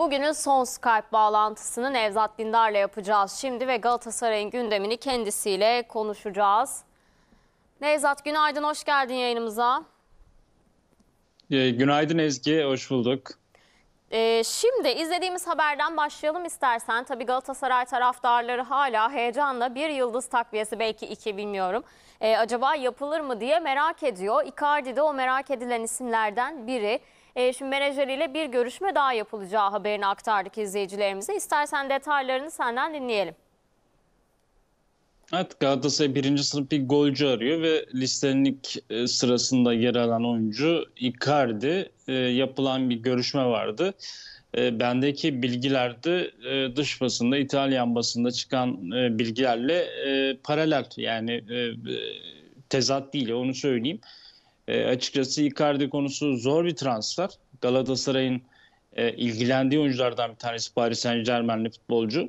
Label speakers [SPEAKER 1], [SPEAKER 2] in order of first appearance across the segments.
[SPEAKER 1] Bugünün son Skype bağlantısını Nevzat Dindar'la yapacağız şimdi ve Galatasaray'ın gündemini kendisiyle konuşacağız. Nevzat günaydın, hoş geldin yayınımıza.
[SPEAKER 2] Ee, günaydın Ezgi, hoş bulduk.
[SPEAKER 1] Ee, şimdi izlediğimiz haberden başlayalım istersen. Tabii Galatasaray taraftarları hala heyecanla bir yıldız takviyesi belki iki bilmiyorum. Ee, acaba yapılır mı diye merak ediyor. Icardi de o merak edilen isimlerden biri e, şimdi menajeriyle bir görüşme daha yapılacağı haberini aktardık izleyicilerimize. İstersen detaylarını senden dinleyelim.
[SPEAKER 2] Evet Galatasaray birinci sınıf bir golcü arıyor ve listenik e, sırasında yer alan oyuncu Icardi e, yapılan bir görüşme vardı. E, bendeki bilgilerde e, dış basında İtalyan basında çıkan e, bilgilerle e, paralel yani e, e tezat değil onu söyleyeyim. E, açıkçası Icardi konusu zor bir transfer. Galatasaray'ın e, ilgilendiği oyunculardan bir tanesi Paris Saint Germain'li futbolcu.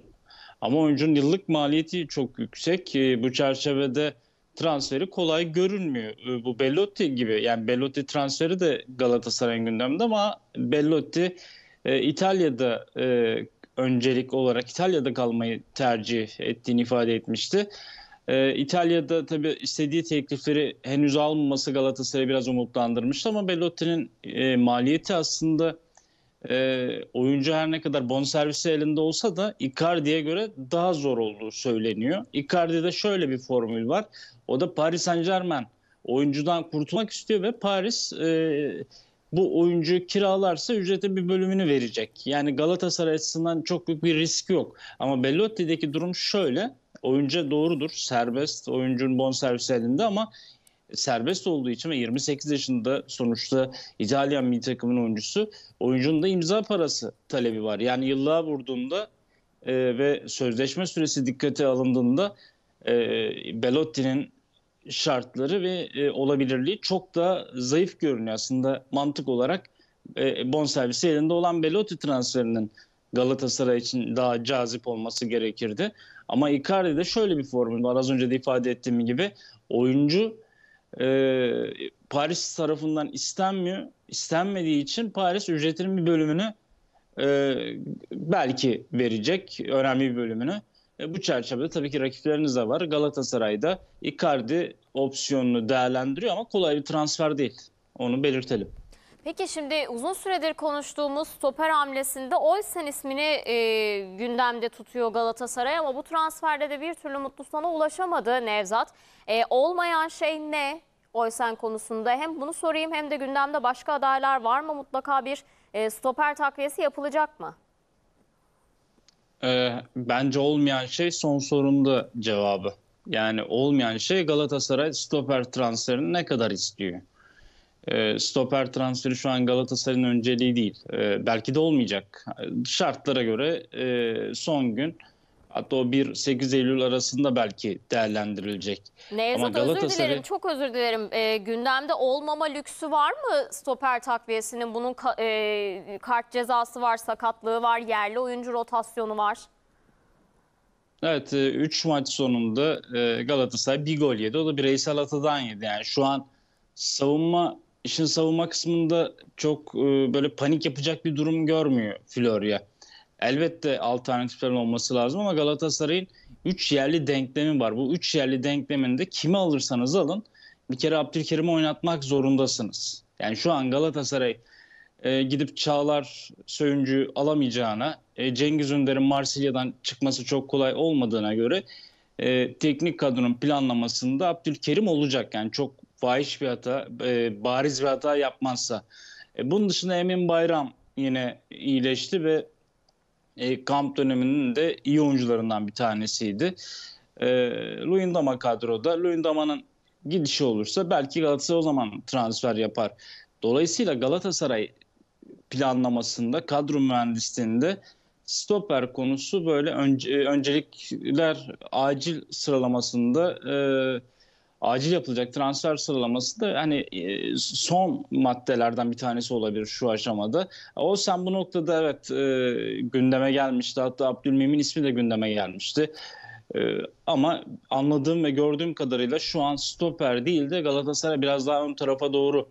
[SPEAKER 2] Ama oyuncunun yıllık maliyeti çok yüksek. E, bu çerçevede transferi kolay görünmüyor. E, bu Bellotti gibi yani Bellotti transferi de Galatasaray'ın gündeminde ama Bellotti e, İtalya'da e, öncelik olarak İtalya'da kalmayı tercih ettiğini ifade etmişti. E, İtalya'da tabii istediği teklifleri henüz almaması Galatasaray'ı biraz umutlandırmıştı ama Bellotti'nin e, maliyeti aslında e, oyuncu her ne kadar bonservisi elinde olsa da Icardi'ye göre daha zor olduğu söyleniyor. Icardi'de şöyle bir formül var. O da Paris Saint Germain oyuncudan kurtulmak istiyor ve Paris e, bu oyuncu kiralarsa ücretin bir bölümünü verecek. Yani Galatasaray açısından çok büyük bir risk yok. Ama Bellotti'deki durum şöyle oyuncu doğrudur. Serbest oyuncunun bonservis elinde ama serbest olduğu için ve 28 yaşında sonuçta İtalyan milli takımın oyuncusu oyuncunun da imza parası talebi var. Yani yıllığa vurduğunda e, ve sözleşme süresi dikkate alındığında e, Belotti'nin şartları ve e, olabilirliği çok da zayıf görünüyor. Aslında mantık olarak e, bonservisi elinde olan Belotti transferinin Galatasaray için daha cazip olması gerekirdi. Ama Icardi'de şöyle bir formül var az önce de ifade ettiğim gibi. Oyuncu e, Paris tarafından istenmiyor. İstenmediği için Paris ücretinin bir bölümünü e, belki verecek önemli bir bölümünü. E, bu çerçevede tabii ki rakipleriniz de var. Galatasaray'da Icardi opsiyonunu değerlendiriyor ama kolay bir transfer değil. Onu belirtelim.
[SPEAKER 1] Peki şimdi uzun süredir konuştuğumuz stoper hamlesinde Olsen ismini e, gündemde tutuyor Galatasaray ama bu transferde de bir türlü mutlu sona ulaşamadı Nevzat. E, olmayan şey ne Olsen konusunda? Hem bunu sorayım hem de gündemde başka adaylar var mı? Mutlaka bir e, stoper takviyesi yapılacak mı?
[SPEAKER 2] E, bence olmayan şey son sorunda cevabı. Yani olmayan şey Galatasaray stoper transferini ne kadar istiyor? e, stoper transferi şu an Galatasaray'ın önceliği değil. Ee, belki de olmayacak. Şartlara göre e, son gün hatta o 1-8 Eylül arasında belki değerlendirilecek. Nevzat Ama Galatasaray... özür dilerim çok
[SPEAKER 1] özür dilerim. E, gündemde olmama lüksü var mı stoper takviyesinin? Bunun ka e, kart cezası var, sakatlığı var, yerli oyuncu rotasyonu var.
[SPEAKER 2] Evet 3 e, maç sonunda e, Galatasaray bir gol yedi. O da bireysel atadan yedi. Yani şu an savunma işin savunma kısmında çok e, böyle panik yapacak bir durum görmüyor Florya. Elbette alternatiflerin olması lazım ama Galatasaray'ın 3 yerli denklemi var. Bu 3 yerli denkleminde kimi alırsanız alın bir kere Abdülkerim'i oynatmak zorundasınız. Yani şu an Galatasaray e, gidip Çağlar Söyüncü alamayacağına, e, Cengiz Ünder'in Marsilya'dan çıkması çok kolay olmadığına göre e, teknik kadronun planlamasında Abdülkerim olacak. Yani çok fahiş bir hata, e, bariz bir hata yapmazsa. E, bunun dışında Emin Bayram yine iyileşti ve e, kamp döneminin de iyi oyuncularından bir tanesiydi. E, Luyendama kadroda. Luyendama'nın gidişi olursa belki Galatasaray o zaman transfer yapar. Dolayısıyla Galatasaray planlamasında, kadro mühendisliğinde stoper konusu böyle önce, öncelikler acil sıralamasında e, acil yapılacak transfer sıralaması da hani e, son maddelerden bir tanesi olabilir şu aşamada. O sen bu noktada evet e, gündeme gelmişti. Hatta Abdülmemin ismi de gündeme gelmişti. E, ama anladığım ve gördüğüm kadarıyla şu an stoper değil de Galatasaray biraz daha ön tarafa doğru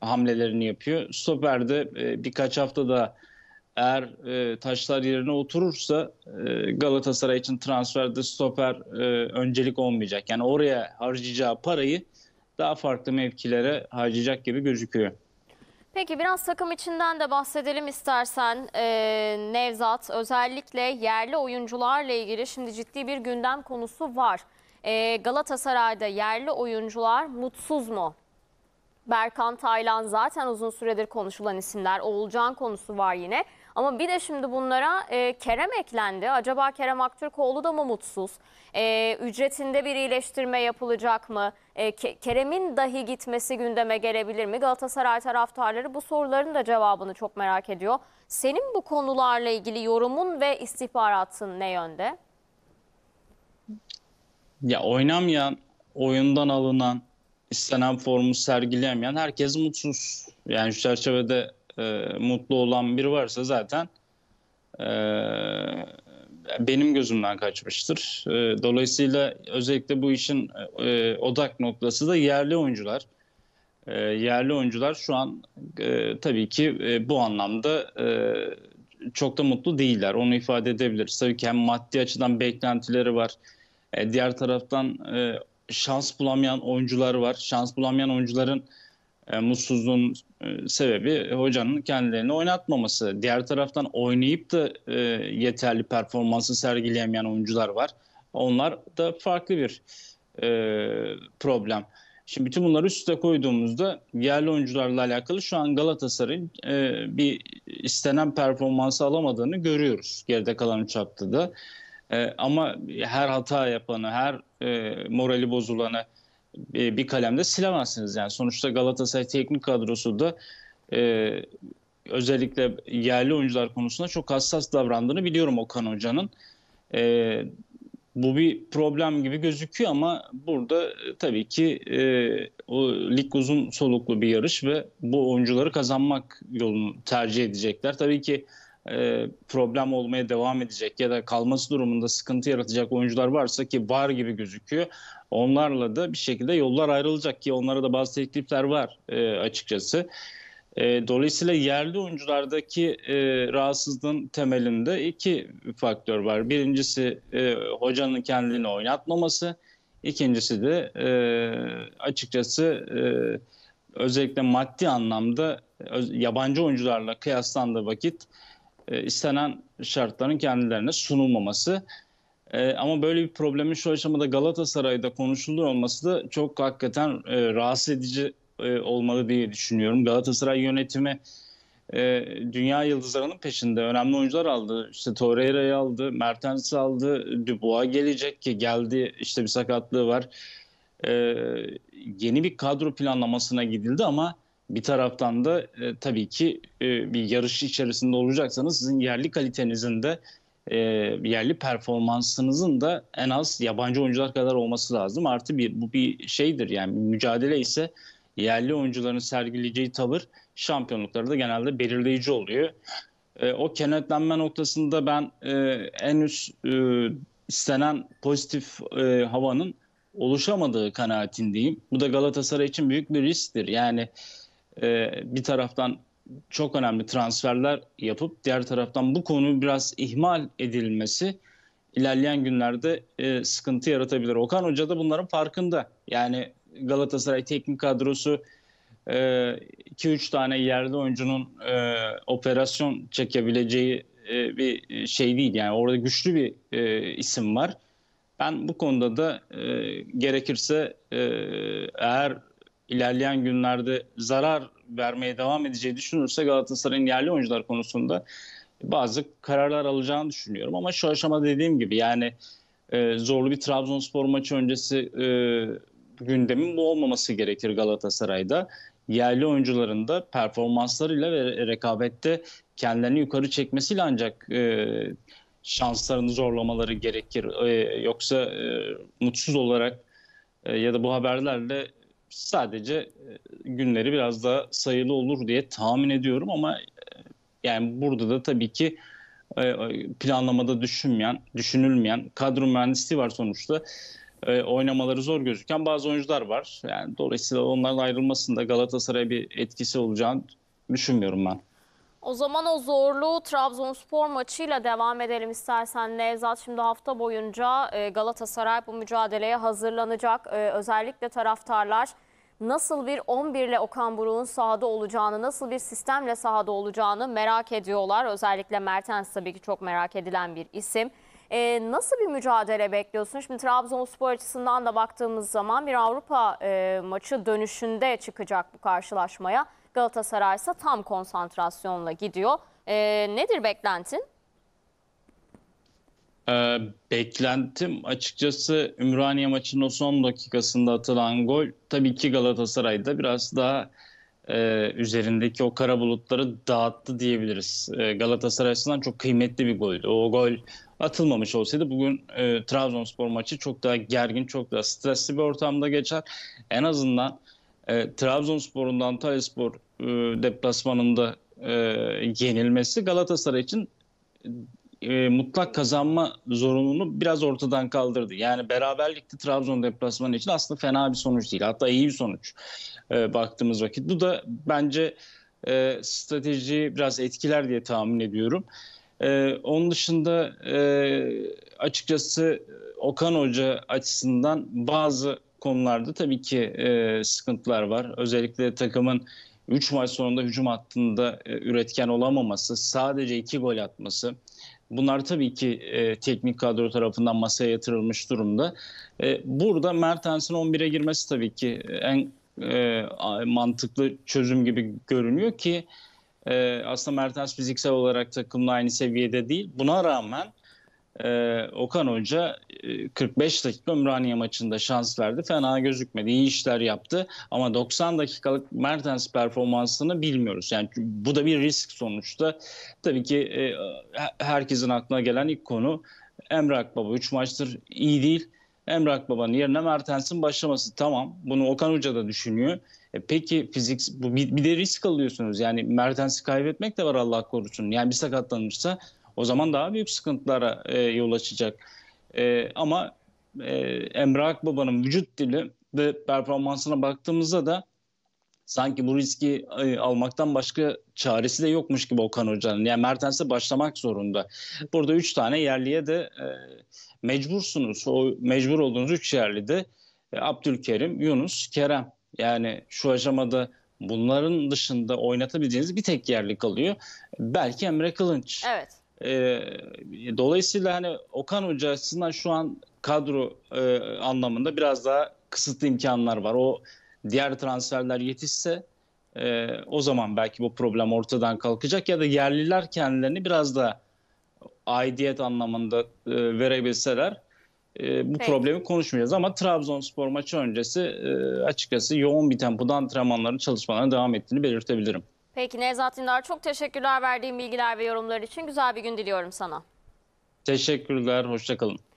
[SPEAKER 2] hamlelerini yapıyor. Stoper'de e, birkaç hafta da eğer e, taşlar yerine oturursa e, Galatasaray için transferde stoper e, öncelik olmayacak. Yani oraya harcayacağı parayı daha farklı mevkilere harcayacak gibi gözüküyor.
[SPEAKER 1] Peki biraz takım içinden de bahsedelim istersen ee, Nevzat. Özellikle yerli oyuncularla ilgili şimdi ciddi bir gündem konusu var. Ee, Galatasaray'da yerli oyuncular mutsuz mu? Berkan Taylan zaten uzun süredir konuşulan isimler. Oğulcan konusu var yine. Ama bir de şimdi bunlara e, Kerem eklendi. Acaba Kerem Aktürkoğlu da mı mutsuz? E, ücretinde bir iyileştirme yapılacak mı? E, Kerem'in dahi gitmesi gündeme gelebilir mi? Galatasaray taraftarları bu soruların da cevabını çok merak ediyor. Senin bu konularla ilgili yorumun ve istihbaratın ne yönde?
[SPEAKER 2] Ya oynamayan, oyundan alınan, istenen formu sergileyemeyen herkes mutsuz. Yani şu çerçevede e, mutlu olan biri varsa zaten e, benim gözümden kaçmıştır. E, dolayısıyla özellikle bu işin e, odak noktası da yerli oyuncular. E, yerli oyuncular şu an e, tabii ki e, bu anlamda e, çok da mutlu değiller. Onu ifade edebiliriz. Tabii ki hem maddi açıdan beklentileri var. E, diğer taraftan e, şans bulamayan oyuncular var. Şans bulamayan oyuncuların e, mutsuzluğun e, sebebi hocanın kendilerini oynatmaması. Diğer taraftan oynayıp da e, yeterli performansı sergileyemeyen oyuncular var. Onlar da farklı bir e, problem. Şimdi bütün bunları üst üste koyduğumuzda yerli oyuncularla alakalı şu an Galatasaray'ın e, bir istenen performansı alamadığını görüyoruz. Geride kalan 3 haftada. E, ama her hata yapanı, her e, morali bozulanı, e, bir kalemde silemezsiniz. Yani sonuçta Galatasaray teknik kadrosu da e, özellikle yerli oyuncular konusunda çok hassas davrandığını biliyorum Okan Hoca'nın. E, bu bir problem gibi gözüküyor ama burada e, tabii ki e, o lig uzun soluklu bir yarış ve bu oyuncuları kazanmak yolunu tercih edecekler. Tabii ki e, problem olmaya devam edecek ya da kalması durumunda sıkıntı yaratacak oyuncular varsa ki var gibi gözüküyor. Onlarla da bir şekilde yollar ayrılacak ki onlara da bazı teklifler var e, açıkçası. E, dolayısıyla yerli oyunculardaki rahatsızlığın temelinde iki faktör var. Birincisi hocanın kendini oynatmaması. İkincisi de açıkçası özellikle maddi anlamda yabancı oyuncularla kıyaslandığı vakit e, istenen şartların kendilerine sunulmaması. E, ama böyle bir problemin şu aşamada Galatasaray'da konuşuluyor olması da çok hakikaten e, rahatsız edici e, olmalı diye düşünüyorum. Galatasaray yönetimi e, dünya yıldızlarının peşinde önemli oyuncular aldı. İşte Torreira'yı aldı, Mertens aldı, Dubois gelecek ki geldi işte bir sakatlığı var. E, yeni bir kadro planlamasına gidildi ama bir taraftan da e, tabii ki e, bir yarış içerisinde olacaksanız sizin yerli kalitenizin de e, yerli performansınızın da en az yabancı oyuncular kadar olması lazım. Artı bir bu bir şeydir yani mücadele ise yerli oyuncuların sergileyeceği tavır şampiyonlukları da genelde belirleyici oluyor. E, o kenetlenme noktasında ben e, en üst e, istenen pozitif e, havanın oluşamadığı kanaatindeyim. Bu da Galatasaray için büyük bir risktir. Yani e, bir taraftan çok önemli transferler yapıp diğer taraftan bu konu biraz ihmal edilmesi ilerleyen günlerde e, sıkıntı yaratabilir. Okan Hoca da bunların farkında. Yani Galatasaray teknik kadrosu 2-3 e, tane yerli oyuncunun e, operasyon çekebileceği e, bir şey değil. Yani orada güçlü bir e, isim var. Ben bu konuda da e, gerekirse e, eğer ilerleyen günlerde zarar vermeye devam edeceği düşünürse Galatasaray'ın yerli oyuncular konusunda bazı kararlar alacağını düşünüyorum. Ama şu aşama dediğim gibi yani e, zorlu bir Trabzonspor maçı öncesi e, gündemin bu olmaması gerekir Galatasaray'da. Yerli oyuncuların da performanslarıyla ve rekabette kendilerini yukarı çekmesiyle ancak e, şanslarını zorlamaları gerekir. E, yoksa e, mutsuz olarak e, ya da bu haberlerle sadece e, günleri biraz daha sayılı olur diye tahmin ediyorum ama e, yani burada da tabii ki e, planlamada düşünmeyen, düşünülmeyen kadro mühendisliği var sonuçta. Oynamaları zor gözüken bazı oyuncular var. Yani dolayısıyla onların ayrılmasında Galatasaray'a bir etkisi olacağını düşünmüyorum ben.
[SPEAKER 1] O zaman o zorlu Trabzonspor maçıyla devam edelim istersen Nevzat. Şimdi hafta boyunca e, Galatasaray bu mücadeleye hazırlanacak. E, özellikle taraftarlar nasıl bir 11 ile Okan Buruk'un sahada olacağını, nasıl bir sistemle sahada olacağını merak ediyorlar. Özellikle Mertens tabii ki çok merak edilen bir isim. E, nasıl bir mücadele bekliyorsun? Şimdi Trabzonspor açısından da baktığımız zaman bir Avrupa e, maçı dönüşünde çıkacak bu karşılaşmaya. Galatasaray ise tam konsantrasyonla gidiyor. E, nedir beklentin?
[SPEAKER 2] Ee, beklentim açıkçası Ümraniye maçının o son dakikasında atılan gol tabii ki Galatasaray'da biraz daha e, üzerindeki o kara bulutları dağıttı diyebiliriz. E, Galatasaray açısından çok kıymetli bir goldü. O gol atılmamış olsaydı bugün e, Trabzonspor maçı çok daha gergin, çok daha stresli bir ortamda geçer. En azından e, Trabzonspor'un da Antalyaspor e, deplasmanında e, yenilmesi Galatasaray için e, mutlak kazanma zorunluluğunu biraz ortadan kaldırdı. Yani beraberlikte Trabzon deplasmanı için aslında fena bir sonuç değil. Hatta iyi bir sonuç e, baktığımız vakit. Bu da bence e, stratejiyi biraz etkiler diye tahmin ediyorum. E, onun dışında e, açıkçası Okan Hoca açısından bazı konularda tabii ki e, sıkıntılar var. Özellikle takımın 3 maç sonunda hücum hattında e, üretken olamaması, sadece 2 gol atması. Bunlar tabii ki e, teknik kadro tarafından masaya yatırılmış durumda. E, burada Mertens'in 11'e girmesi tabii ki en e, mantıklı çözüm gibi görünüyor ki e, aslında Mertens fiziksel olarak takımla aynı seviyede değil. Buna rağmen e, Okan Hoca e, 45 dakika Ümraniye maçında şans verdi. Fena gözükmedi. İyi işler yaptı. Ama 90 dakikalık Mertens performansını bilmiyoruz. Yani bu da bir risk sonuçta. Tabii ki e, herkesin aklına gelen ilk konu Emre Akbaba 3 maçtır iyi değil. Emre Akbaba'nın yerine Mertens'in başlaması tamam. Bunu Okan Hoca da düşünüyor. E peki fizik bu bir, bir de risk alıyorsunuz. Yani Mertens'i kaybetmek de var Allah korusun. Yani bir sakatlanırsa o zaman daha büyük sıkıntılara e, yol açacak. E, ama e, Emre Akbaba'nın vücut dili ve performansına baktığımızda da sanki bu riski e, almaktan başka çaresi de yokmuş gibi Okan Hoca'nın. Yani Mertens'e başlamak zorunda. Burada 3 tane yerliye de e, mecbursunuz. O mecbur olduğunuz 3 yerli de e, Abdülkerim, Yunus, Kerem. Yani şu aşamada bunların dışında oynatabileceğiniz bir tek yerli kalıyor. Belki Emre Kılınç. Evet. E, dolayısıyla hani Okan Hoca açısından şu an kadro e, anlamında biraz daha kısıtlı imkanlar var. O diğer transferler yetişse e, o zaman belki bu problem ortadan kalkacak ya da yerliler kendilerini biraz daha aidiyet anlamında e, verebilseler e, bu Peki. problemi konuşmayacağız. Ama Trabzonspor maçı öncesi e, açıkçası yoğun bir tempoda antrenmanların çalışmalarına devam ettiğini belirtebilirim.
[SPEAKER 1] Peki Nevzat Dindar çok teşekkürler verdiğim bilgiler ve yorumlar için. Güzel bir gün diliyorum sana.
[SPEAKER 2] Teşekkürler, hoşçakalın.